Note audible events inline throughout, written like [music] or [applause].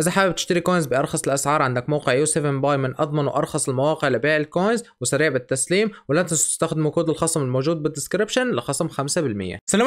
اذا حابب تشتري كوينز بارخص الاسعار عندك موقع يو 7 باي من اضمن وارخص المواقع لبيع الكوينز وسريع بالتسليم ولا تنسوا تستخدموا كود الخصم الموجود بالدسكربشن لخصم 5% السلام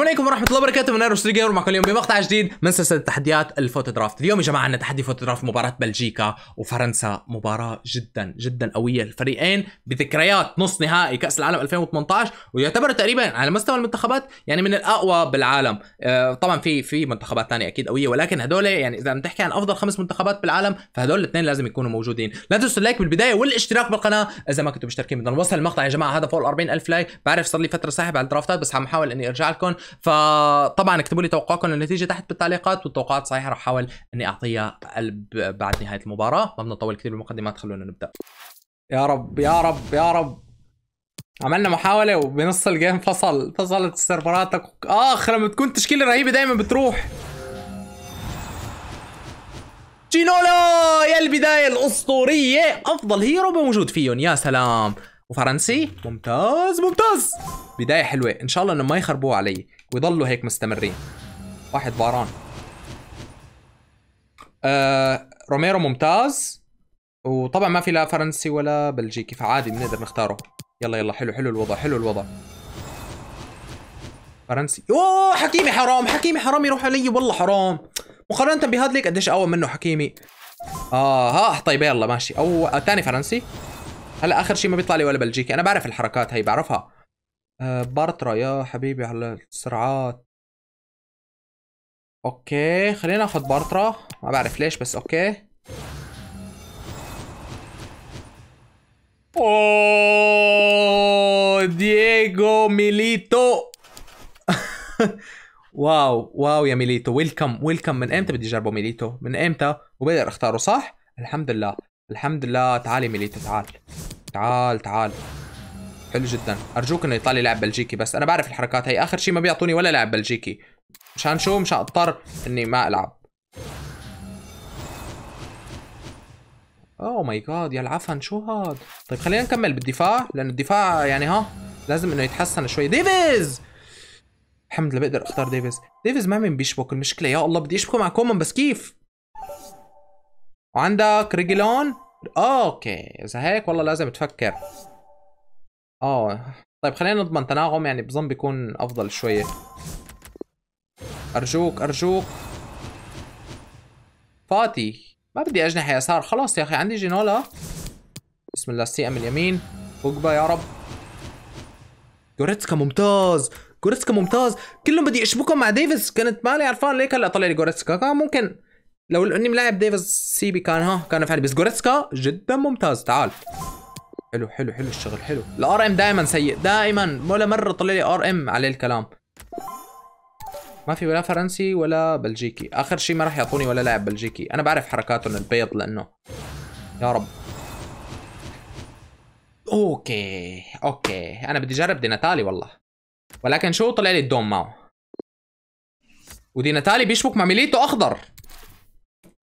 عليكم ورحمه الله وبركاته من أرو جيمر معكم اليوم بمقطع جديد من سلسله تحديات الفوتو درافت اليوم يا جماعه عندنا تحدي فوتو درافت مباراه بلجيكا وفرنسا مباراه جدا جدا قويه الفريقين بذكريات نص نهائي كاس العالم 2018 ويعتبر تقريبا على مستوى المنتخبات يعني من الاقوى بالعالم آه، طبعا في في منتخبات ثانيه اكيد قويه ولكن هدول يعني اذا بتحكي عن افضل خمس منتخبات بالعالم فهدول الاثنين لازم يكونوا موجودين لا تنسوا اللايك بالبدايه والاشتراك بالقناه اذا ما كنتوا مشتركين بدنا نوصل المقطع يا جماعه هذا فوق ال الف لايك بعرف صار لي فتره ساحب على الدرافتات بس عم احاول اني ارجع لكم فطبعا اكتبوا لي توقعاتكم للنتيجه تحت بالتعليقات والتوقعات صحيحه رح احاول اني اعطيها قلب بعد نهايه المباراه ما بدنا نطول كثير بالمقدمات خلونا نبدا يا رب يا رب يا رب عملنا محاولة وبنص الجيم فصل فصلت السيرفرات اخ لما تكون تشكيلة رهيبة دايما بتروح جينولا يا البداية الأسطورية أفضل هيرو موجود فيهم يا سلام وفرنسي ممتاز ممتاز بداية حلوة إن شاء الله إنه ما يخربوه علي ويضلوا هيك مستمرين واحد باران آه روميرو ممتاز وطبعا ما في لا فرنسي ولا بلجيكي فعادي بنقدر نختاره يلا يلا حلو حلو الوضع حلو الوضع فرنسي اوه حكيمي حرام حكيمي حرام يروح علي والله حرام مقارنه بهذا ليك قديش اقوى منه حكيمي اه ها آه، طيب يلا ماشي او ثاني فرنسي هلا اخر شيء ما بيطلع لي ولا بلجيكي انا بعرف الحركات هي بعرفها آه بارترا يا حبيبي على السرعات اوكي خلينا ناخذ بارترا ما بعرف ليش بس اوكي اوه دييغو ميليتو واو واو يا ميليتو ويلكم ويلكم من امتى بدي اجربه ميليتو من امتى وبقدر اختاره صح الحمد لله الحمد لله تعال يا ميليتو تعال تعال تعال حلو جدا ارجوك انه يطلع لي لاعب بلجيكي بس انا بعرف الحركات هي اخر شيء ما بيعطوني ولا لاعب بلجيكي مشان شو مشان اضطر اني ما العب اوه ماي جاد يا العفن شو هاد طيب خلينا نكمل بالدفاع لان الدفاع يعني ها لازم انه يتحسن شوي ديفيز الحمد لله بقدر اختار ديفيز ديفيز ما من بيشبك المشكله يا الله بدي اشبكه مع كومن بس كيف وعندك ريجلون اوكي اذا هيك والله لازم تفكر اه طيب خلينا نضمن تناغم يعني بظن بيكون افضل شويه ارجوك ارجوك فاتي ما بدي اجنحه يسار خلاص يا اخي عندي جينولا بسم الله السيئه من اليمين وقبه يا رب جوريتسكا ممتاز جوريتسكا ممتاز كلهم بدي اشبكهم مع ديفيز كنت مالي عرفان ليك هلا طلع لي جوريتسكا كان ممكن لو اني ملاعب ديفيز سيبي كان ها كان فعلي بس جوريتسكا جدا ممتاز تعال حلو حلو حلو الشغل حلو الار ام دائما سيء دائما ولا مره طلع لي ار ام عليه الكلام ما في ولا فرنسي ولا بلجيكي اخر شيء ما راح يعطوني ولا لاعب بلجيكي انا بعرف حركاتهم البيض لانه يا رب اوكي اوكي انا بدي اجرب دي نتالي والله ولكن شو طلع لي الدوم معه ودي نتالي بيشبك مع ميليتو اخضر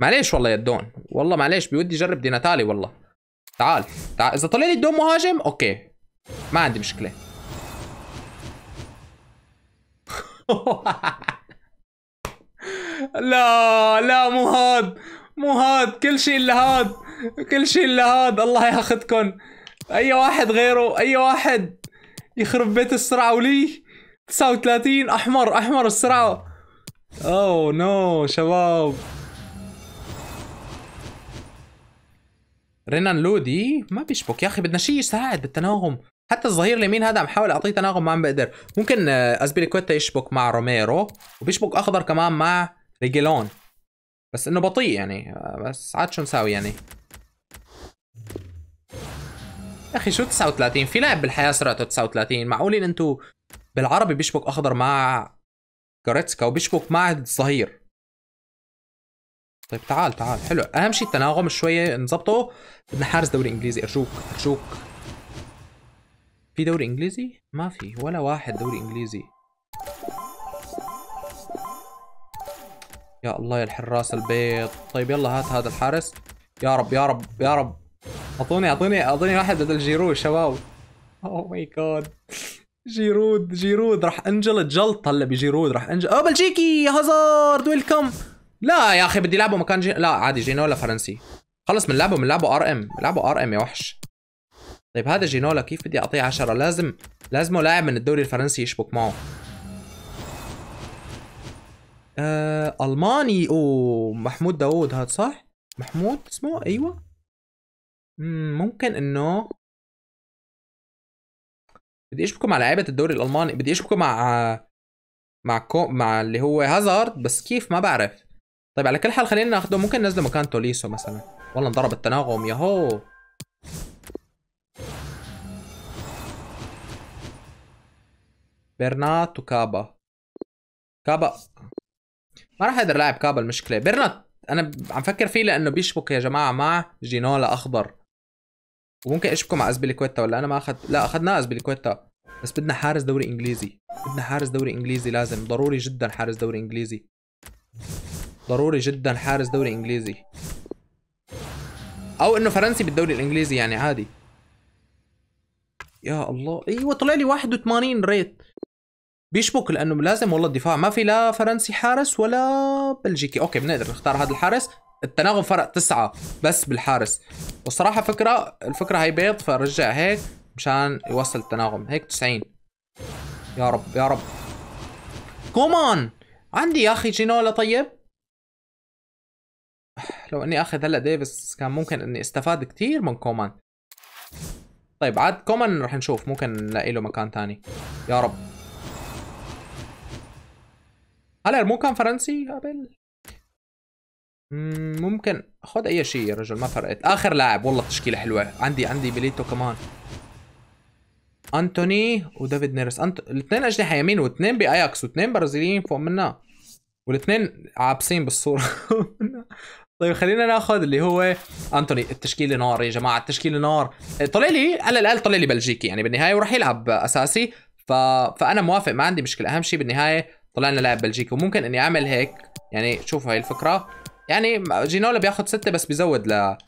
معليش والله يا الدون والله معليش بودي اجرب دي نتالي والله تعال تعال اذا طلع لي الدوم مهاجم اوكي ما عندي مشكله [laughs] لا لا مو هاد مو هاد كل شيء الا هاد كل شيء الا هاد الله ياخذكم اي واحد غيره اي واحد يخرب بيت السرعه ولي 39 احمر احمر السرعه اوه نو شباب رينان لودي ما بيشبك يا اخي بدنا شيء يساعد بالتناغم حتى الظهير اليمين هذا عم حاول اعطيه تناغم ما عم بقدر ممكن آه، ازبيليكويتا يشبك مع روميرو وبيشبك اخضر كمان مع ريجيلون بس انه بطيء يعني آه، بس عاد شو نساوي يعني يا اخي شو 39 في لاعب بالحياه سرعته 39 معقولين انتو بالعربي بيشبك اخضر مع جاريتسكا وبيشبك مع الظهير طيب تعال تعال حلو اهم شيء التناغم شويه نظبطه بدنا حارس دوري انجليزي ارجوك ارجوك في دوري انجليزي ما في ولا واحد دوري انجليزي يا الله يا الحراس البيض طيب يلا هات هذا الحارس يا رب يا رب يا رب اعطوني اعطوني اعطوني واحد بدل جيرو شباب اوه ماي جاد جيرود جيرود راح انجل جلط هلا بجيرود راح انجل او بلجيكي هازارد ويلكم لا يا اخي بدي لعبه مكان جي... لا عادي جينولا فرنسي خلص بنلعبه بنلعبه ار ام بنلعبه ار ام يا وحش طيب هذا جينولا كيف بدي اعطيه 10 لازم لازمه لاعب من الدوري الفرنسي يشبك معه آه الماني او محمود داوود هذا صح محمود اسمه ايوه ممكن انه بدي اشبكه مع لعيبه الدوري الالماني بدي اشبكه مع مع كو... مع اللي هو هازارد بس كيف ما بعرف طيب على كل حال خلينا ناخده ممكن ننزله مكان توليسو مثلا والله انضرب التناغم ياهو برنات وكابا كابا ما راح اقدر لاعب كابا المشكله برنات انا عم فكر فيه لانه بيشبك يا جماعه مع جينولا اخضر وممكن اشبكه مع ازبيليكويتا ولا انا ما اخذت لا اخذناها ازبيليكويتا بس بدنا حارس دوري انجليزي بدنا حارس دوري انجليزي لازم ضروري جدا حارس دوري انجليزي ضروري جدا حارس دوري انجليزي او انه فرنسي بالدوري الانجليزي يعني عادي يا الله ايوه طلع لي 81 ريت بيشبك لانه لازم والله الدفاع ما في لا فرنسي حارس ولا بلجيكي اوكي بنقدر نختار هذا الحارس التناغم فرق تسعة بس بالحارس والصراحة فكرة الفكرة هي بيض فرجع هيك مشان يوصل التناغم هيك 90 يا رب يا رب كومان عندي يا اخي جينولا طيب لو اني اخذ هلا ديفيس كان ممكن اني استفاد كثير من كومان طيب عاد كومان رح نشوف ممكن نلاقي له مكان ثاني يا رب هلا مو كان فرنسي قبل ممكن خد اي شيء يا رجل ما فرقت اخر لاعب والله تشكيله حلوه عندي عندي بليتو كمان انتوني ودافيد نيرس أنت... الاثنين اجنحه يمين واثنين باياكس واثنين برازيليين فوق منا والاثنين عابسين بالصوره [laughs] طيب خلينا ناخذ اللي هو انتوني التشكيله نار يا جماعه التشكيله نار طلع لي على الاقل طلع لي بلجيكي يعني بالنهايه وراح يلعب اساسي ف... فانا موافق ما عندي مشكله اهم شيء بالنهايه طلعنا لاعب بلجيكي وممكن اني اعمل هيك يعني شوفوا هاي الفكره يعني جينولا بياخد ستة بس بيزود لهذا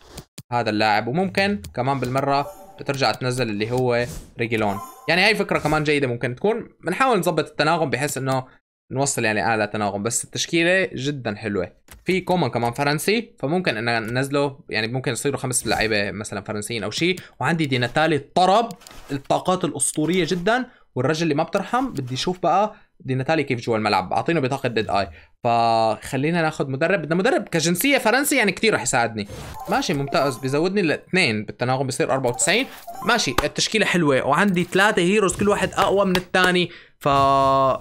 اللاعب وممكن كمان بالمرة بترجع تنزل اللي هو ريجيلون يعني هاي فكرة كمان جيدة ممكن تكون بنحاول نظبط التناغم بحيث انه نوصل يعني اعلى تناغم بس التشكيلة جدا حلوة في كومان كمان فرنسي فممكن ان ننزله يعني ممكن يصيروا خمس لعيبة مثلا فرنسيين او شيء وعندي دي نتالي الطرب الطاقات الاسطورية جدا والرجل اللي ما بترحم بدي اشوف بقى دي ناتالي كيف جوا الملعب اعطينه بطاقه ديد اي فخلينا ناخذ مدرب بدنا مدرب كجنسيه فرنسي يعني كثير رح يساعدني ماشي ممتاز بزودني الاثنين بالتناغم بصير 94 ماشي التشكيله حلوه وعندي ثلاثه هيروز كل واحد اقوى من الثاني ف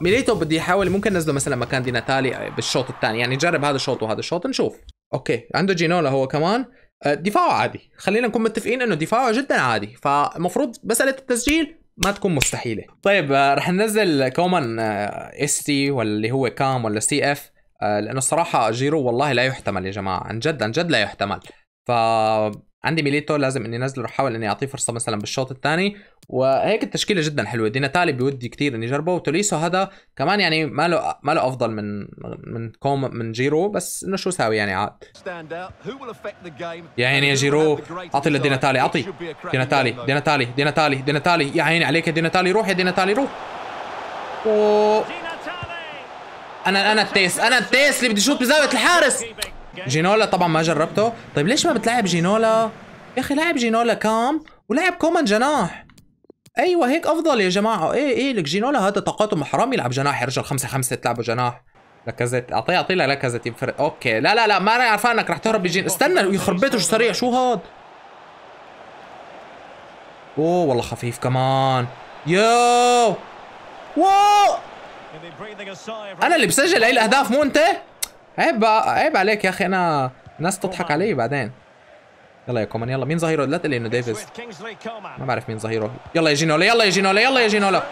ميليتو بدي احاول ممكن نزله مثلا مكان دي ناتالي بالشوط الثاني يعني نجرب هذا الشوط وهذا الشوط نشوف اوكي عنده جينولا هو كمان آه، دفاعه عادي خلينا نكون متفقين انه دفاعه جدا عادي فالمفروض مساله التسجيل ما تكون مستحيله طيب آه، رح ننزل كومن اس تي ولا هو كام ولا سي اف آه، لانه الصراحه جيرو والله لا يحتمل يا جماعه عن جد عن جد لا يحتمل ف عندي ميليتو لازم اني انزله رح احاول اني اعطيه فرصه مثلا بالشوط الثاني وهيك التشكيله جدا حلوه ديناتالي بودي كثير اني اجربه وتوليسو هذا كمان يعني ما له ما له افضل من من كوم من جيرو بس انه شو ساوي يعني عاد يعني يا عيني يا جيرو اعطي لديناتالي اعطي ديناتالي ديناتالي ديناتالي ديناتالي يا عيني عليك يا ديناتالي روح يا ديناتالي روح و... انا انا التيس انا التيس اللي بدي شوط بزاويه الحارس جينولا طبعا ما جربته طيب ليش ما بتلعب جينولا يا اخي لاعب جينولا كام ولاعب كومان جناح ايوه هيك افضل يا جماعه ايه ايه لك جينولا هذا طاقاته حرام يلعب جناح يا رجل 5 5 تلعبوا جناح لكزت اعطيه اعطيه لكزت ينفرق اوكي لا لا لا ما انا عارفه انك رح تهرب بجين استنى يخرب بيته شو سريع شو هاد اوه والله خفيف كمان يو واو انا اللي بسجل هاي الاهداف مو انت عيب عيب عليك يا اخي انا الناس تضحك علي بعدين يلا يا كومان يلا مين ظهيره لا تقول انه ديفيز ما بعرف مين ظهيره يلا يا جينولا يلا يا جينولا يلا يا جينولا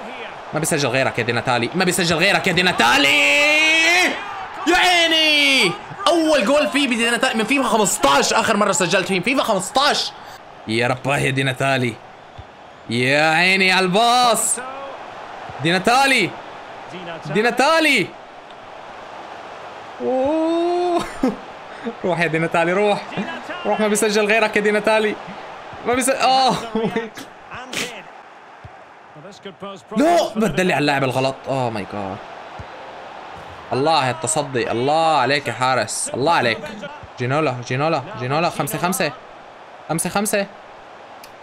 ما بيسجل غيرك يا ديناتالي ما بيسجل غيرك يا ديناتالي يا عيني اول جول في ديناتالي من فيفا 15 اخر مره سجلت فيه فيفا 15 يا رب يا ديناتالي يا عيني على الباص ديناتالي ديناتالي اوه روح يا دي نتالي روح روح ما بيسجل غيرك يا دي نتالي ما بيسجل اه لا بدلي على اللاعب الغلط اوه ماي جاد الله التصدي الله عليك يا حارس الله عليك جينولا جينولا جينولا خمسة خمسة خمسة خمسة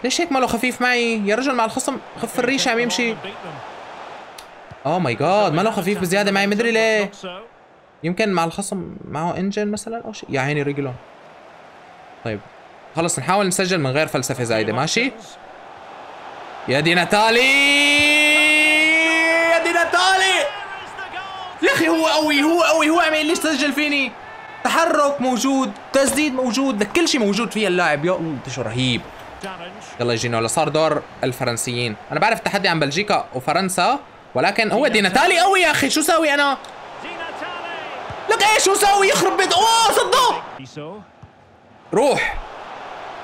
ليش هيك ماله خفيف معي يا رجل مع الخصم خف الريشة عم يمشي اوه ماي جاد ماله خفيف بزيادة معي مدري ليه يمكن مع الخصم معه انجن مثلا او شيء يا عيني رجلهم طيب خلص نحاول نسجل من غير فلسفه زايده أيوة، ماشي يا دي ناتالي يا دي ناتالي يا اخي هو قوي هو قوي هو عم ليش سجل فيني تحرك موجود تسديد موجود كل شيء موجود فيها اللاعب يا الله شو رهيب يلا يجينا ولا صار دور الفرنسيين انا بعرف التحدي عن بلجيكا وفرنسا ولكن هو دي ناتالي قوي يا اخي شو ساوي انا اخرج ايش وسوي يخرب بيت اوه صدوا روح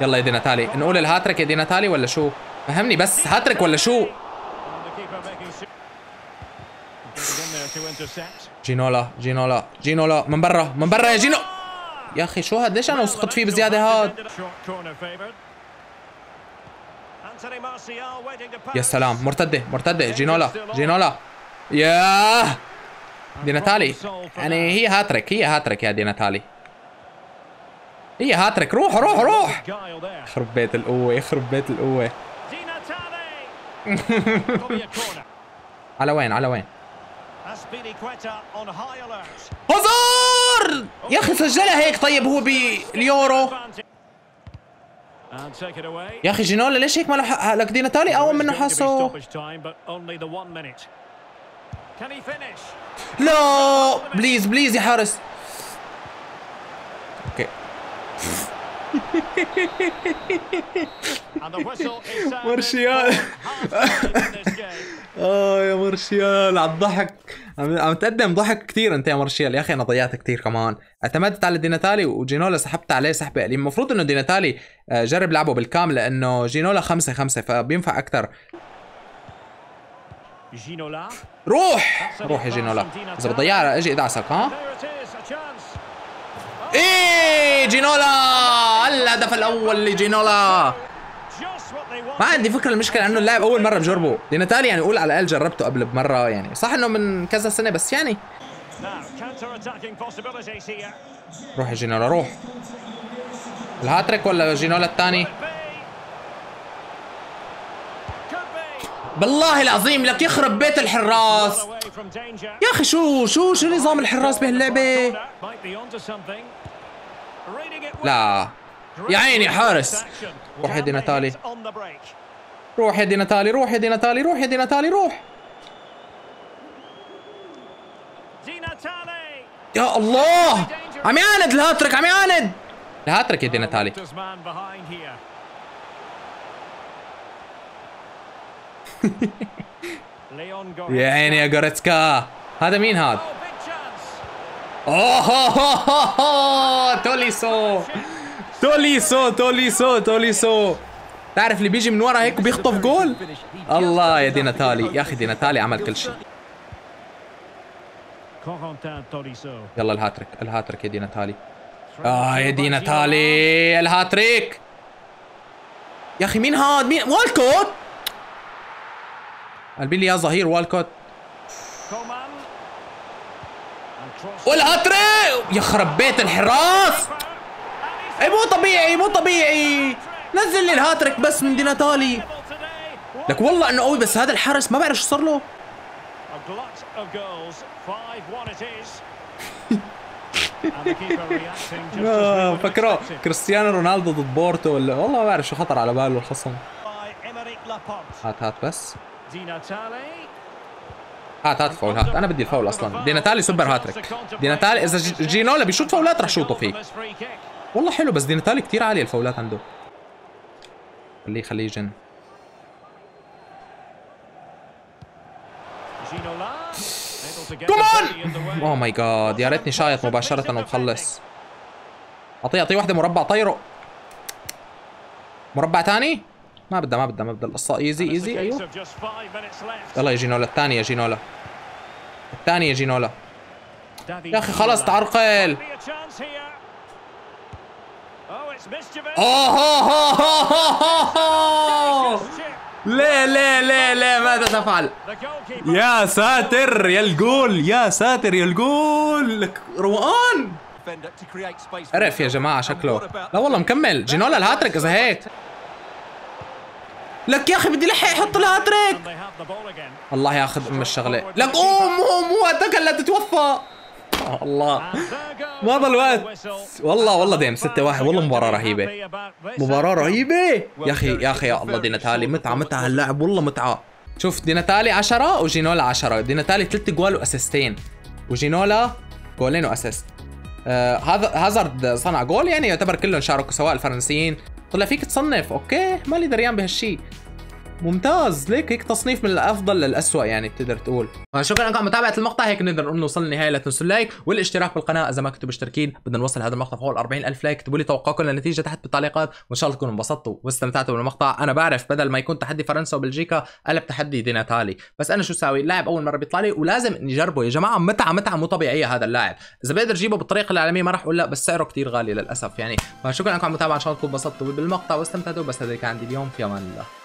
يلا يا ناتالي نقول الهاتريك يا ناتالي ولا شو فهمني بس هاتريك ولا شو جينولا جينولا جينولا من برا من برا يا جينو يا اخي شو هاد ليش انا وسقط فيه بزياده هاد يا سلام مرتده مرتده جينولا جينولا ياه دي ناتالي يعني هي هاتريك هي هاتريك يا دي ناتالي هي هاتريك روح روح روح يخرب بيت القوة يخرب بيت القوة [laughs] على وين على وين هزار يا اخي سجلها هيك طيب هو باليورو يا اخي جينولا ليش هيك ما حق لك دي ناتالي اول منه حاسه لا بليز بليز يا حارس اوكي مرشيال اه يا مرشيال على الضحك عم تقدم ضحك كثير انت يا مرشيال يا اخي انا ضيعت كثير كمان اعتمدت على ديناتالي وجينولا سحبت عليه سحبه قليل المفروض انه ديناتالي آه، جرب لعبه بالكامل لانه جينولا خمسة خمسة فبينفع اكثر جينولا روح ah, روح يا جينولا اذا بتضيعها اجي ادعسك ها ايه جينولا الهدف الاول لجينولا ما عندي فكره المشكله انه اللاعب اول مره بجربه لنتالي يعني قول على الاقل جربته قبل بمره يعني صح انه من كذا سنه بس يعني روح يا جينولا روح الهاتريك ولا جينولا الثاني بالله العظيم لك يخرب بيت الحراس يا اخي شو شو شو نظام الحراس بهاللعبه لا يا عيني حارس روح يا دي ناتالي روح يا دي ناتالي روح يا دي ناتالي روح يا دي ناتالي روح يا الله عم يعاند الهاتريك عم يعاند الهاتريك يا دي ناتالي يا عيني يا جوريتسكا هذا مين هذا؟ oh, اوه توليسو توليسو توليسو توليسو تعرف اللي بيجي من ورا هيك وبيخطف جول الله يا ديناتالي يا اخي ديناتالي عمل كل شيء يلا الهاتريك الهاتريك يا ديناتالي اه يا ديناتالي الهاتريك يا اخي مين هذا؟ مين والكوت قلبين لي يا ظهير والكوت والقطر يخرب بيت الحراس اي مو طبيعي مو طبيعي نزل لي الهاتريك بس من دي ناتالي لك والله انه قوي بس هذا الحارس ما بعرف شو صار له [laughs] آه، فكره كريستيانو رونالدو ضد بورتو ولا والله ما بعرف شو خطر على باله الخصم هات هات بس هات هات فاول هات انا بدي الفاول اصلا دي ناتالي سوبر هاتريك دي ناتالي اذا جينولا بيشوط فاولات رح شوطه فيه والله حلو بس دي ناتالي كثير عاليه الفاولات عنده خليه خليه يجن كمان اوه ماي جاد يا ريتني شايط مباشره ومخلص اعطيه اعطيه وحده مربع طيره مربع ثاني ما بدها ما بدها ما بدها القصة ايزي ايزي ايوه يلا يا جينولا الثانية يا جينولا الثانية يا جينولا يا اخي خلص تعرقل اوه لا لا لا لا ماذا تفعل يا ساتر يا الجول يا ساتر يا الجول لك روقان عرف يا جماعه شكله لا والله مكمل جينولا الهاتريك اذا هيك لك يا اخي بدي لحق يحط لها تريك الله ياخذ ام الشغله لك اوه مو مو هداك هلا تتوفى الله ما ضل وقت والله والله ديم 6 1 والله مباراه رهيبه مباراه رهيبه يا اخي يا اخي يا الله ديناتالي متعه متعه هاللاعب والله متعه شوف ديناتالي 10 وجينولا 10 ديناتالي ثلاث جوال واسيستين وجينولا جولين واسيست آه هذا هازارد صنع جول يعني يعتبر كلهم شاركوا سواء الفرنسيين طلع فيك تصنف اوكي لي دريان بهالشيء ممتاز ليك هيك تصنيف من الافضل للاسوء يعني بتقدر تقول آه، شكرا لكم متابعه المقطع هيك نقدر نقول نوصل للنهايه لا تنسوا اللايك والاشتراك بالقناه اذا ما كنتوا مشتركين بدنا نوصل هذا المقطع فوق ال 40000 لايك اكتبوا لي توقعكم للنتيجه تحت بالتعليقات وان شاء الله تكونوا انبسطتوا واستمتعتوا بالمقطع انا بعرف بدل ما يكون تحدي فرنسا وبلجيكا قلب تحدي ديناتالي بس انا شو ساوي اللاعب اول مره بيطلع لي ولازم نجربه يا جماعه متعه متعه مو طبيعيه هذا اللاعب اذا بقدر اجيبه بالطريقه العالميه ما راح اقول لا بس سعره كثير غالي للاسف يعني فشكرا لكم على المتابعه ان شاء الله تكونوا انبسطتوا بالمقطع واستمتعتوا بس هذا كان عندي اليوم في امان الله